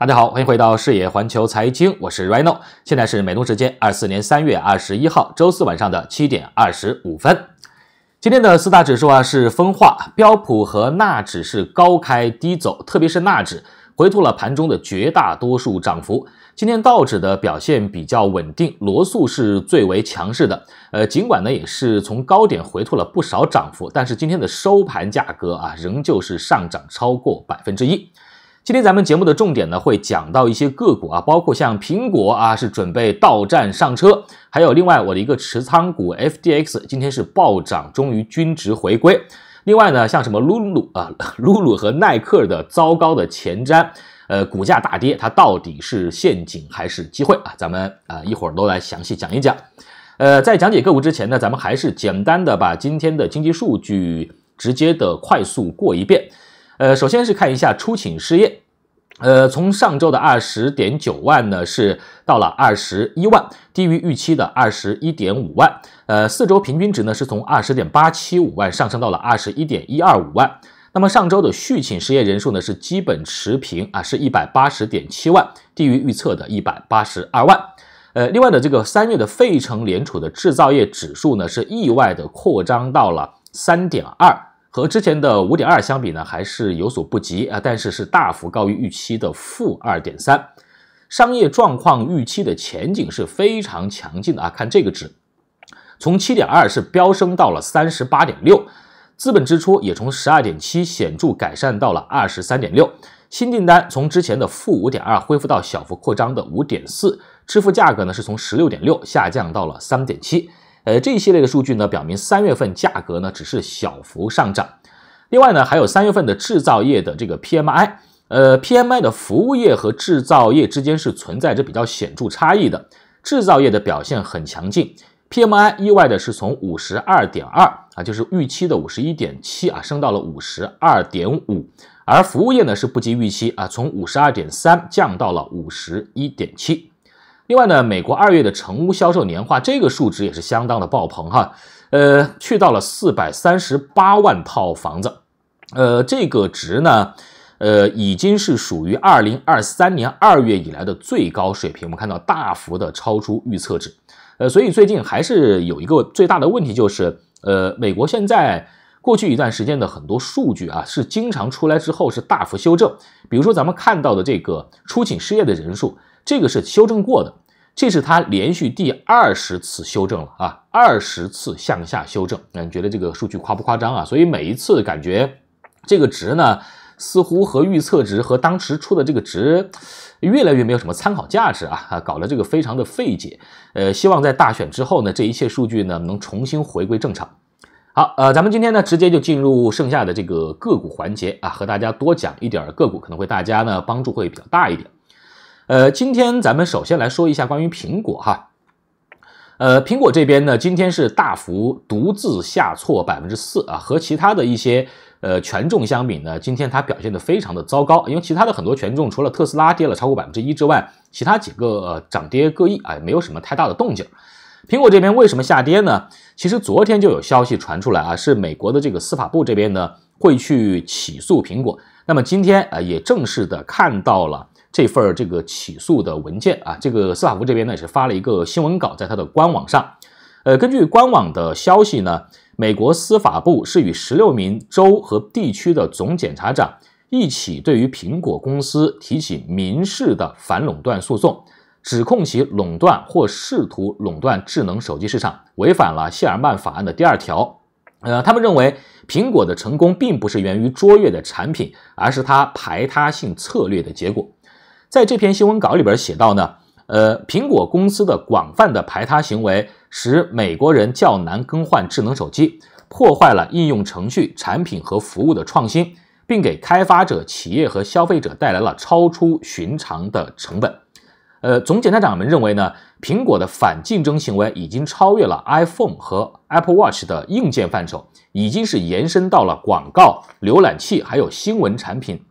大家好，欢迎回到视野环球财经，我是 Rino，现在是美东时间二四年三月二十一号周四晚上的七点二十五分。今天的四大指数啊是分化，标普和纳指是高开低走，特别是纳指回吐了盘中的绝大多数涨幅。今天道指的表现比较稳定，罗素是最为强势的，呃，尽管呢也是从高点回吐了不少涨幅，但是今天的收盘价格啊仍旧是上涨超过百分之一。今天咱们节目的重点呢，会讲到一些个股啊，包括像苹果啊，是准备到站上车，还有另外我的一个持仓股 F D X 今天是暴涨，终于均值回归。另外呢，像什么露露啊，露 露和耐克的糟糕的前瞻，呃，股价大跌，它到底是陷阱还是机会啊？咱们啊一会儿都来详细讲一讲。呃，在讲解个股之前呢，咱们还是简单的把今天的经济数据直接的快速过一遍。呃，首先是看一下初请失业，呃，从上周的二十点九万呢，是到了二十一万，低于预期的二十一点五万。呃，四周平均值呢，是从二十点八七五万上升到了二十一点一二五万。那么上周的续请失业人数呢，是基本持平啊，是一百八十点七万，低于预测的一百八十二万。呃，另外的这个三月的费城联储的制造业指数呢，是意外的扩张到了三点二。和之前的五点二相比呢，还是有所不及啊，但是是大幅高于预期的负二点三。商业状况预期的前景是非常强劲的啊，看这个值，从七点二是飙升到了三十八点六，资本支出也从十二点七显著改善到了二十三点六，新订单从之前的负五点二恢复到小幅扩张的五点四，支付价格呢是从十六点六下降到了三点七。呃，这一系列的数据呢，表明三月份价格呢只是小幅上涨。另外呢，还有三月份的制造业的这个 PMI，呃，PMI 的服务业和制造业之间是存在着比较显著差异的。制造业的表现很强劲，PMI 意外的是从五十二点二啊，就是预期的五十一点七啊，升到了五十二点五，而服务业呢是不及预期啊，从五十二点三降到了五十一点七。另外呢，美国二月的成屋销售年化这个数值也是相当的爆棚哈，呃，去到了四百三十八万套房子，呃，这个值呢，呃，已经是属于二零二三年二月以来的最高水平，我们看到大幅的超出预测值，呃，所以最近还是有一个最大的问题就是，呃，美国现在过去一段时间的很多数据啊，是经常出来之后是大幅修正，比如说咱们看到的这个出勤失业的人数。这个是修正过的，这是他连续第二十次修正了啊，二十次向下修正，那你觉得这个数据夸不夸张啊？所以每一次感觉，这个值呢似乎和预测值和当时出的这个值越来越没有什么参考价值啊，搞了这个非常的费解。呃，希望在大选之后呢，这一切数据呢能重新回归正常。好，呃，咱们今天呢直接就进入剩下的这个个股环节啊，和大家多讲一点个股，可能会大家呢帮助会比较大一点。呃，今天咱们首先来说一下关于苹果哈。呃，苹果这边呢，今天是大幅独自下挫百分之四啊，和其他的一些呃权重相比呢，今天它表现的非常的糟糕。因为其他的很多权重，除了特斯拉跌了超过百分之一之外，其他几个涨跌各异，哎，没有什么太大的动静。苹果这边为什么下跌呢？其实昨天就有消息传出来啊，是美国的这个司法部这边呢会去起诉苹果。那么今天啊，也正式的看到了。这份这个起诉的文件啊，这个司法部这边呢也是发了一个新闻稿，在他的官网上。呃，根据官网的消息呢，美国司法部是与十六名州和地区的总检察长一起，对于苹果公司提起民事的反垄断诉讼，指控其垄断或试图垄断智能手机市场，违反了谢尔曼法案的第二条。呃，他们认为苹果的成功并不是源于卓越的产品，而是它排他性策略的结果。在这篇新闻稿里边写到呢，呃，苹果公司的广泛的排他行为使美国人较难更换智能手机，破坏了应用程序、产品和服务的创新，并给开发者、企业和消费者带来了超出寻常的成本。呃，总检察长们认为呢，苹果的反竞争行为已经超越了 iPhone 和 Apple Watch 的硬件范畴，已经是延伸到了广告、浏览器还有新闻产品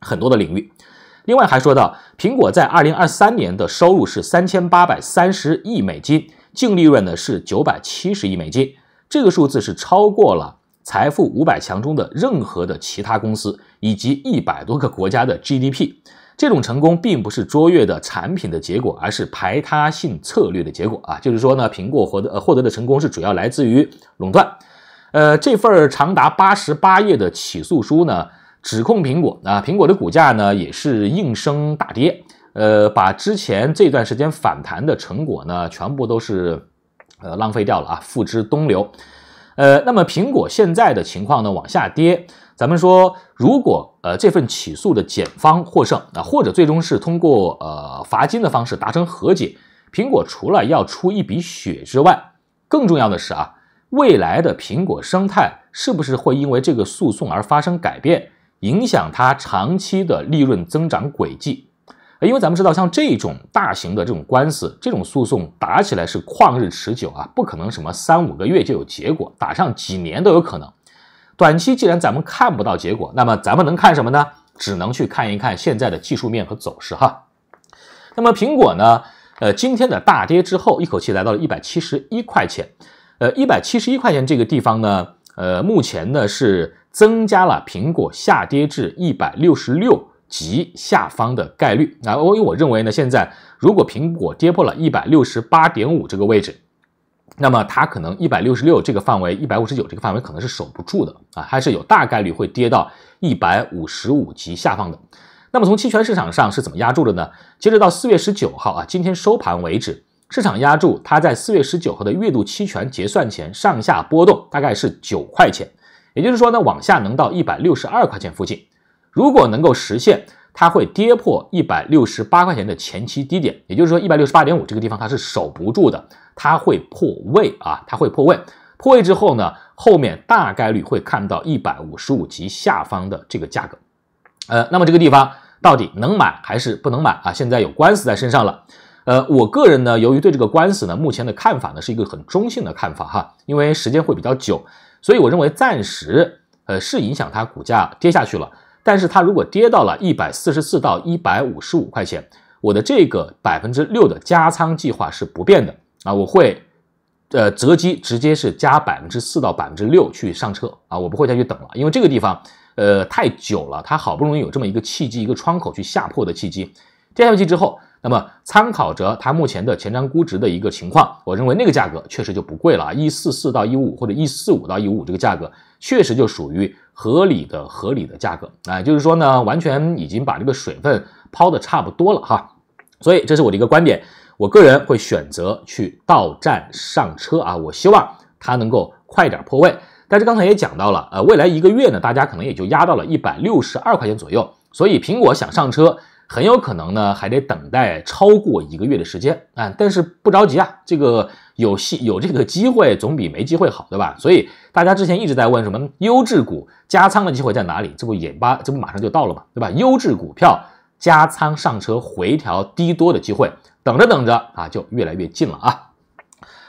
很多的领域。另外还说到，苹果在二零二三年的收入是三千八百三十亿美金，净利润呢是九百七十亿美金，这个数字是超过了财富五百强中的任何的其他公司以及一百多个国家的 GDP。这种成功并不是卓越的产品的结果，而是排他性策略的结果啊。就是说呢，苹果获得呃、获得的成功是主要来自于垄断。呃，这份长达八十八页的起诉书呢。指控苹果，啊，苹果的股价呢也是应声大跌，呃，把之前这段时间反弹的成果呢全部都是，呃，浪费掉了啊，付之东流。呃，那么苹果现在的情况呢往下跌，咱们说如果呃这份起诉的检方获胜，啊，或者最终是通过呃罚金的方式达成和解，苹果除了要出一笔血之外，更重要的是啊，未来的苹果生态是不是会因为这个诉讼而发生改变？影响它长期的利润增长轨迹，因为咱们知道，像这种大型的这种官司、这种诉讼打起来是旷日持久啊，不可能什么三五个月就有结果，打上几年都有可能。短期既然咱们看不到结果，那么咱们能看什么呢？只能去看一看现在的技术面和走势哈。那么苹果呢？呃，今天的大跌之后，一口气来到了一百七十一块钱，呃，一百七十一块钱这个地方呢？呃，目前呢是增加了苹果下跌至一百六十六级下方的概率。那我我认为呢，现在如果苹果跌破了一百六十八点五这个位置，那么它可能一百六十六这个范围、一百五十九这个范围可能是守不住的啊，还是有大概率会跌到一百五十五级下方的。那么从期权市场上是怎么压住的呢？截止到四月十九号啊，今天收盘为止。市场压住它在四月十九号的月度期权结算前上下波动大概是九块钱，也就是说呢，往下能到一百六十二块钱附近。如果能够实现，它会跌破一百六十八块钱的前期低点，也就是说一百六十八点五这个地方它是守不住的，它会破位啊，它会破位。破位之后呢，后面大概率会看到一百五十五及下方的这个价格。呃，那么这个地方到底能买还是不能买啊？现在有官司在身上了。呃，我个人呢，由于对这个官司呢，目前的看法呢是一个很中性的看法哈，因为时间会比较久，所以我认为暂时呃是影响它股价跌下去了，但是它如果跌到了一百四十四到一百五十五块钱，我的这个百分之六的加仓计划是不变的啊，我会呃择机直接是加百分之四到百分之六去上车啊，我不会再去等了，因为这个地方呃太久了，它好不容易有这么一个契机一个窗口去下破的契机，跌下去之后。那么参考着它目前的前瞻估值的一个情况，我认为那个价格确实就不贵了，啊，一四四到一五五或者一四五到一五五这个价格，确实就属于合理的合理的价格啊，就是说呢，完全已经把这个水分抛的差不多了哈，所以这是我的一个观点，我个人会选择去到站上车啊，我希望它能够快点破位，但是刚才也讲到了，呃，未来一个月呢，大家可能也就压到了一百六十二块钱左右，所以苹果想上车。很有可能呢，还得等待超过一个月的时间啊，但是不着急啊，这个有戏有这个机会总比没机会好，对吧？所以大家之前一直在问什么优质股加仓的机会在哪里？这不也吧，这不马上就到了嘛，对吧？优质股票加仓上车回调低多的机会，等着等着啊，就越来越近了啊。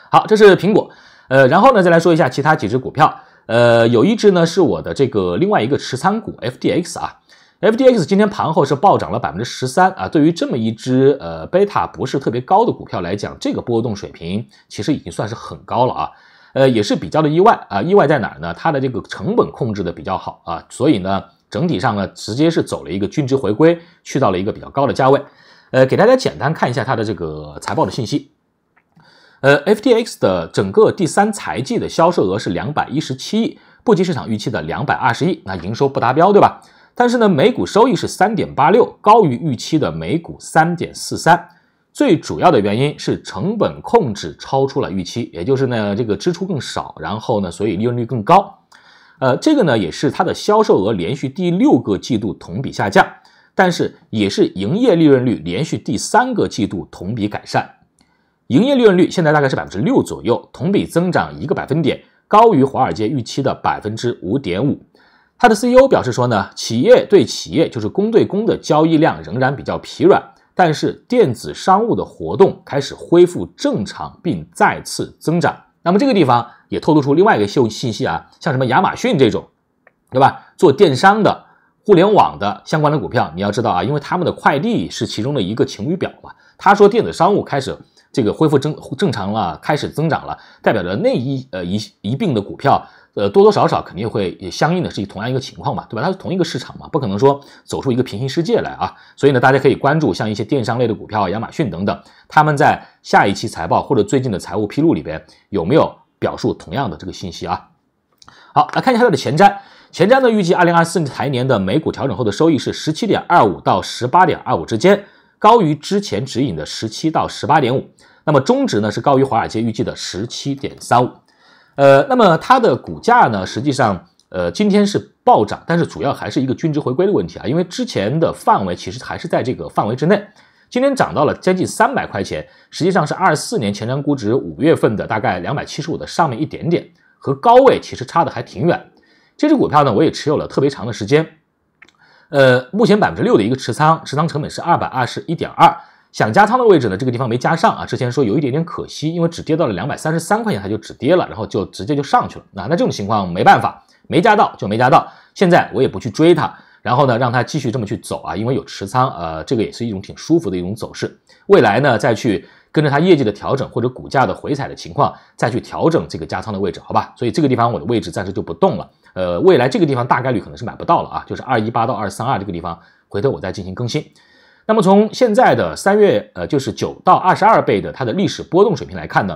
好，这是苹果，呃，然后呢再来说一下其他几只股票，呃，有一只呢是我的这个另外一个持仓股 FDX 啊。FDX 今天盘后是暴涨了百分之十三啊！对于这么一只呃贝塔不是特别高的股票来讲，这个波动水平其实已经算是很高了啊，呃，也是比较的意外啊！意外在哪儿呢？它的这个成本控制的比较好啊，所以呢，整体上呢，直接是走了一个均值回归，去到了一个比较高的价位。呃，给大家简单看一下它的这个财报的信息。呃，FDX 的整个第三财季的销售额是两百一十七亿，不及市场预期的两百二十亿，那营收不达标，对吧？但是呢，每股收益是三点八六，高于预期的每股三点四三。最主要的原因是成本控制超出了预期，也就是呢，这个支出更少，然后呢，所以利润率更高。呃，这个呢，也是它的销售额连续第六个季度同比下降，但是也是营业利润率连续第三个季度同比改善。营业利润率现在大概是百分之六左右，同比增长一个百分点，高于华尔街预期的百分之五点五。他的 CEO 表示说呢，企业对企业就是公对公的交易量仍然比较疲软，但是电子商务的活动开始恢复正常并再次增长。那么这个地方也透露出另外一个信信息啊，像什么亚马逊这种，对吧？做电商的互联网的相关的股票，你要知道啊，因为他们的快递是其中的一个晴雨表嘛。他说电子商务开始这个恢复正正常了，开始增长了，代表着那一呃一一并的股票。呃，多多少少肯定会相应的是以同样一个情况嘛，对吧？它是同一个市场嘛，不可能说走出一个平行世界来啊。所以呢，大家可以关注像一些电商类的股票，亚马逊等等，他们在下一期财报或者最近的财务披露里边有没有表述同样的这个信息啊？好，来看一下它的前瞻。前瞻呢，预计二零二四财年的每股调整后的收益是十七点二五到十八点二五之间，高于之前指引的十七到十八点五。那么中值呢是高于华尔街预计的十七点三五。呃，那么它的股价呢，实际上，呃，今天是暴涨，但是主要还是一个均值回归的问题啊，因为之前的范围其实还是在这个范围之内，今天涨到了将近三百块钱，实际上是二四年前瞻估值五月份的大概两百七十五的上面一点点，和高位其实差的还挺远。这只股票呢，我也持有了特别长的时间，呃，目前百分之六的一个持仓，持仓成本是二百二十一点二。想加仓的位置呢，这个地方没加上啊。之前说有一点点可惜，因为只跌到了两百三十三块钱它就止跌了，然后就直接就上去了。那那这种情况没办法，没加到就没加到。现在我也不去追它，然后呢让它继续这么去走啊，因为有持仓，呃，这个也是一种挺舒服的一种走势。未来呢再去跟着它业绩的调整或者股价的回踩的情况再去调整这个加仓的位置，好吧？所以这个地方我的位置暂时就不动了。呃，未来这个地方大概率可能是买不到了啊，就是二一八到二三二这个地方，回头我再进行更新。那么从现在的三月，呃，就是九到二十二倍的它的历史波动水平来看呢，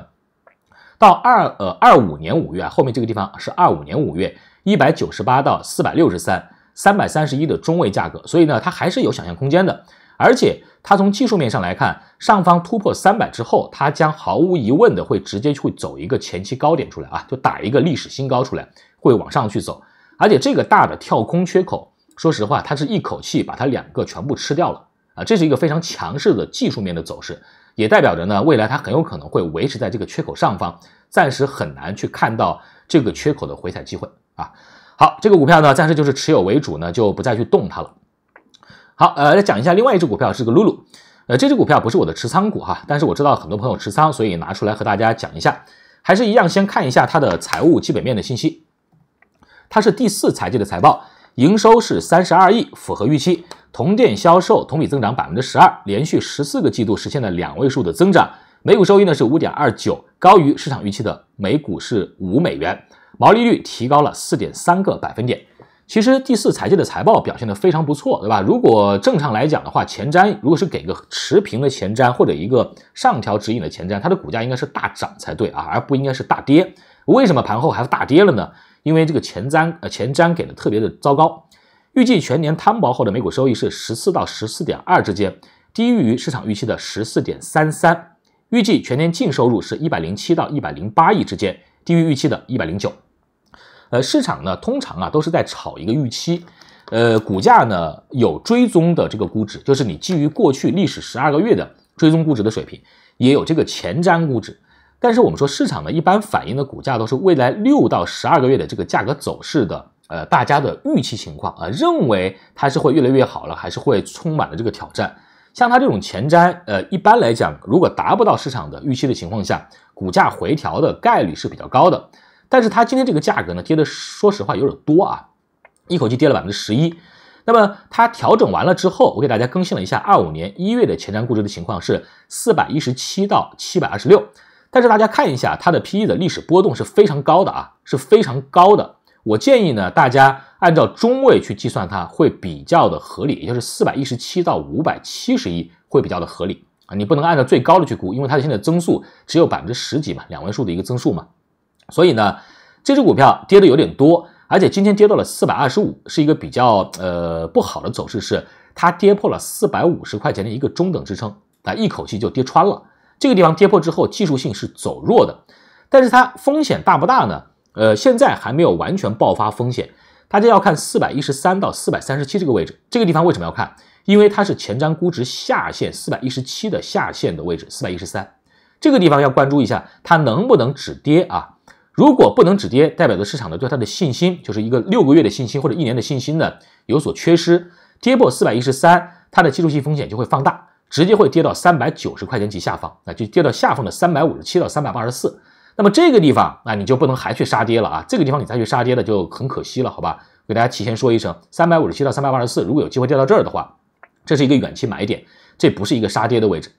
到二呃二五年五月啊，后面这个地方是二五年五月一百九十八到四百六十三，三百三十一的中位价格，所以呢，它还是有想象空间的。而且它从技术面上来看，上方突破三百之后，它将毫无疑问的会直接去走一个前期高点出来啊，就打一个历史新高出来，会往上去走。而且这个大的跳空缺口，说实话，它是一口气把它两个全部吃掉了。啊，这是一个非常强势的技术面的走势，也代表着呢，未来它很有可能会维持在这个缺口上方，暂时很难去看到这个缺口的回踩机会啊。好，这个股票呢，暂时就是持有为主呢，就不再去动它了。好，呃，来讲一下另外一只股票，是个露露。呃，这只股票不是我的持仓股哈，但是我知道很多朋友持仓，所以拿出来和大家讲一下。还是一样，先看一下它的财务基本面的信息，它是第四财季的财报。营收是三十二亿，符合预期。同店销售同比增长百分之十二，连续十四个季度实现了两位数的增长。每股收益呢是五点二九，高于市场预期的每股是五美元。毛利率提高了四点三个百分点。其实第四财季的财报表现的非常不错，对吧？如果正常来讲的话，前瞻如果是给个持平的前瞻或者一个上调指引的前瞻，它的股价应该是大涨才对啊，而不应该是大跌。为什么盘后还是大跌了呢？因为这个前瞻呃前瞻给的特别的糟糕，预计全年摊薄后的每股收益是十四到十四点二之间，低于市场预期的十四点三三，预计全年净收入是一百零七到一百零八亿之间，低于预期的一百零九。呃，市场呢通常啊都是在炒一个预期，呃，股价呢有追踪的这个估值，就是你基于过去历史十二个月的追踪估值的水平，也有这个前瞻估值。但是我们说市场呢，一般反映的股价都是未来六到十二个月的这个价格走势的，呃，大家的预期情况啊，认为它是会越来越好了，还是会充满了这个挑战。像它这种前瞻，呃，一般来讲，如果达不到市场的预期的情况下，股价回调的概率是比较高的。但是它今天这个价格呢，跌的说实话有点多啊，一口气跌了百分之十一。那么它调整完了之后，我给大家更新了一下二五年一月的前瞻估值的情况是四百一十七到七百二十六。但是大家看一下它的 P E 的历史波动是非常高的啊，是非常高的。我建议呢，大家按照中位去计算，它会比较的合理，也就是四百一十七到五百七十亿会比较的合理啊。你不能按照最高的去估，因为它的现在增速只有百分之十几嘛，两位数的一个增速嘛。所以呢，这只股票跌的有点多，而且今天跌到了四百二十五，是一个比较呃不好的走势，是它跌破了四百五十块钱的一个中等支撑啊，一口气就跌穿了。这个地方跌破之后，技术性是走弱的，但是它风险大不大呢？呃，现在还没有完全爆发风险，大家要看四百一十三到四百三十七这个位置。这个地方为什么要看？因为它是前瞻估值下限四百一十七的下限的位置，四百一十三这个地方要关注一下，它能不能止跌啊？如果不能止跌，代表着市场呢对它的信心，就是一个六个月的信心或者一年的信心呢有所缺失。跌破四百一十三，它的技术性风险就会放大。直接会跌到三百九十块钱及下方，那就跌到下方的三百五十七到三百八十四。那么这个地方，那你就不能还去杀跌了啊！这个地方你再去杀跌的就很可惜了，好吧？给大家提前说一声，三百五十七到三百八十四，如果有机会跌到这儿的话，这是一个远期买点，这不是一个杀跌的位置。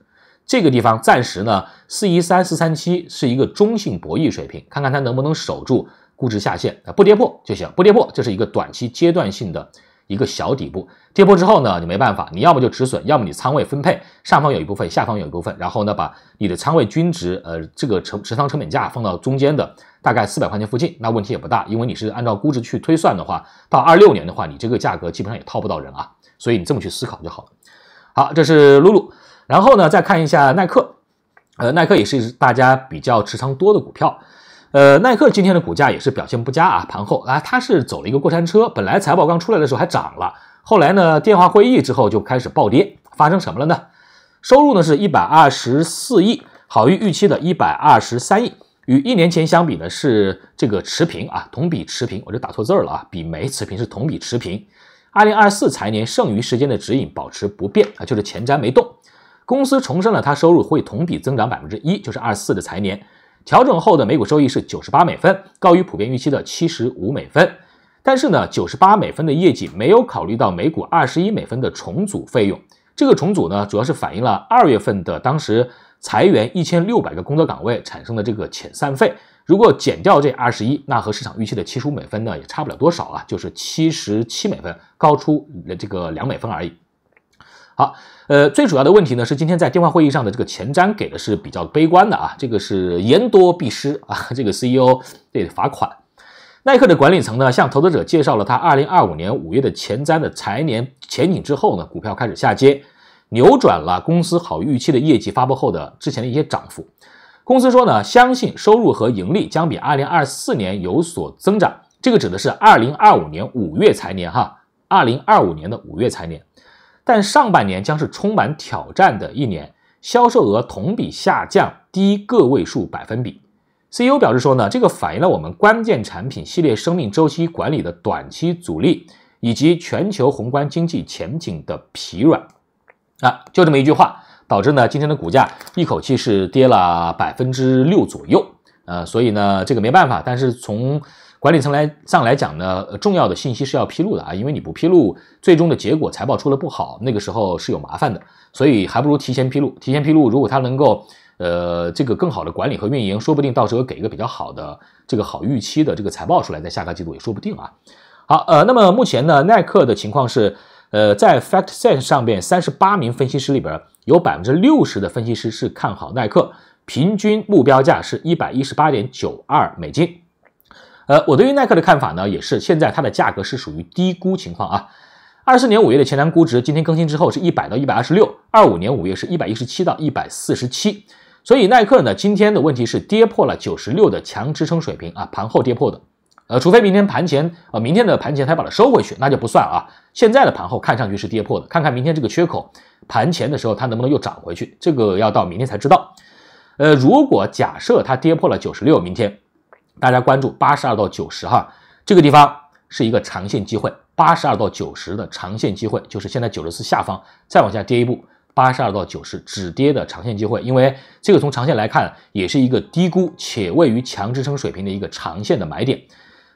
这个地方暂时呢，四一三四三七是一个中性博弈水平，看看它能不能守住估值下限，啊，不跌破就行，不跌破，这是一个短期阶段性的。一个小底部，跌破之后呢，你没办法，你要么就止损，要么你仓位分配，上方有一部分，下方有一部分，然后呢，把你的仓位均值，呃，这个成持仓成本价放到中间的大概四百块钱附近，那问题也不大，因为你是按照估值去推算的话，到二六年的话，你这个价格基本上也套不到人啊，所以你这么去思考就好了。好，这是露露，然后呢，再看一下耐克，呃，耐克也是大家比较持仓多的股票。呃，耐克今天的股价也是表现不佳啊。盘后啊，它是走了一个过山车。本来财报刚出来的时候还涨了，后来呢，电话会议之后就开始暴跌。发生什么了呢？收入呢是一百二十四亿，好于预期的一百二十三亿。与一年前相比呢是这个持平啊，同比持平。我就打错字儿了啊，比没持平是同比持平。二零二四财年剩余时间的指引保持不变啊，就是前瞻没动。公司重申了它收入会同比增长百分之一，就是二四的财年。调整后的每股收益是九十八美分，高于普遍预期的七十五美分。但是呢，九十八美分的业绩没有考虑到每股二十一美分的重组费用。这个重组呢，主要是反映了二月份的当时裁员一千六百个工作岗位产生的这个遣散费。如果减掉这二十一，那和市场预期的七十五美分呢，也差不了多少啊，就是七十七美分，高出这个两美分而已。好，呃，最主要的问题呢是今天在电话会议上的这个前瞻给的是比较悲观的啊，这个是言多必失啊。这个 CEO 得罚款，耐克的管理层呢向投资者介绍了他二零二五年五月的前瞻的财年前景之后呢，股票开始下跌，扭转了公司好预期的业绩发布后的之前的一些涨幅。公司说呢，相信收入和盈利将比二零二四年有所增长，这个指的是二零二五年五月财年哈，二零二五年的五月财年。但上半年将是充满挑战的一年，销售额同比下降低个位数百分比。CEO 表示说呢，这个反映了我们关键产品系列生命周期管理的短期阻力，以及全球宏观经济前景的疲软。啊，就这么一句话，导致呢今天的股价一口气是跌了百分之六左右。呃，所以呢这个没办法，但是从管理层来上来讲呢，重要的信息是要披露的啊，因为你不披露，最终的结果财报出了不好，那个时候是有麻烦的，所以还不如提前披露。提前披露，如果他能够，呃，这个更好的管理和运营，说不定到时候给一个比较好的这个好预期的这个财报出来，在下个季度也说不定啊。好，呃，那么目前呢，耐克的情况是，呃，在 FactSet 上面三十八名分析师里边，有百分之六十的分析师是看好耐克，平均目标价是一百一十八点九二美金。呃，我对于耐克的看法呢，也是现在它的价格是属于低估情况啊。二四年五月的前瞻估值，今天更新之后是一百到一百二十六，二五年五月是一百一十七到一百四十七。所以耐克呢，今天的问题是跌破了九十六的强支撑水平啊，盘后跌破的。呃，除非明天盘前啊，明天的盘前它把它收回去，那就不算啊。现在的盘后看上去是跌破的，看看明天这个缺口，盘前的时候它能不能又涨回去，这个要到明天才知道。呃，如果假设它跌破了九十六，明天。大家关注八十二到九十哈，这个地方是一个长线机会，八十二到九十的长线机会，就是现在九十四下方再往下跌一步，八十二到九十止跌的长线机会，因为这个从长线来看，也是一个低估且位于强支撑水平的一个长线的买点。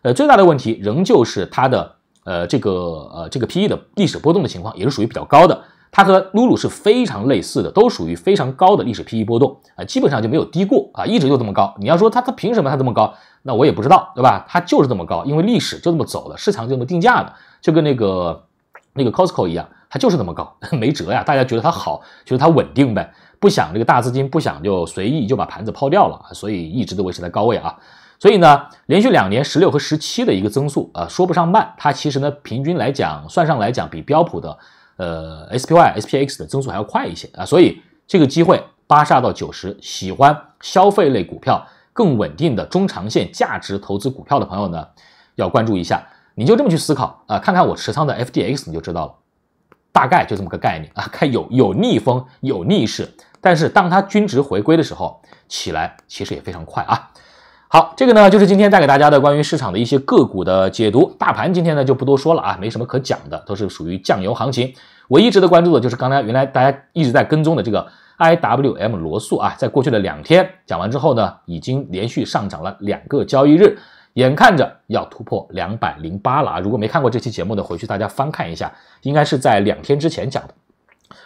呃，最大的问题仍旧是它的呃这个呃这个 PE 的历史波动的情况，也是属于比较高的。它和露露是非常类似的，都属于非常高的历史 PE 波动啊，基本上就没有低过啊，一直就这么高。你要说它它凭什么它这么高？那我也不知道，对吧？它就是这么高，因为历史就这么走的，市场就这么定价的，就跟那个那个 Costco 一样，它就是这么高，没辙呀。大家觉得它好，觉得它稳定呗，不想这个大资金不想就随意就把盘子抛掉了所以一直都维持在高位啊。所以呢，连续两年十六和十七的一个增速啊，说不上慢，它其实呢平均来讲算上来讲比标普的。呃，SPY、SPX 的增速还要快一些啊，所以这个机会八十二到九十，喜欢消费类股票更稳定的中长线价值投资股票的朋友呢，要关注一下。你就这么去思考啊，看看我持仓的 FDX 你就知道了，大概就这么个概念啊，看有有逆风有逆势，但是当它均值回归的时候起来其实也非常快啊。好，这个呢就是今天带给大家的关于市场的一些个股的解读。大盘今天呢就不多说了啊，没什么可讲的，都是属于酱油行情。我一直的关注的就是刚才原来大家一直在跟踪的这个 IWM 罗素啊，在过去的两天讲完之后呢，已经连续上涨了两个交易日，眼看着要突破两百零八了啊。如果没看过这期节目的，回去大家翻看一下，应该是在两天之前讲的。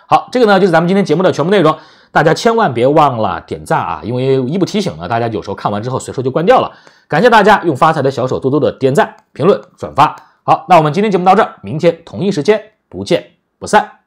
好，这个呢就是咱们今天节目的全部内容。大家千万别忘了点赞啊，因为一不提醒呢，大家有时候看完之后随手就关掉了。感谢大家用发财的小手多多的点赞、评论、转发。好，那我们今天节目到这，明天同一时间不见不散。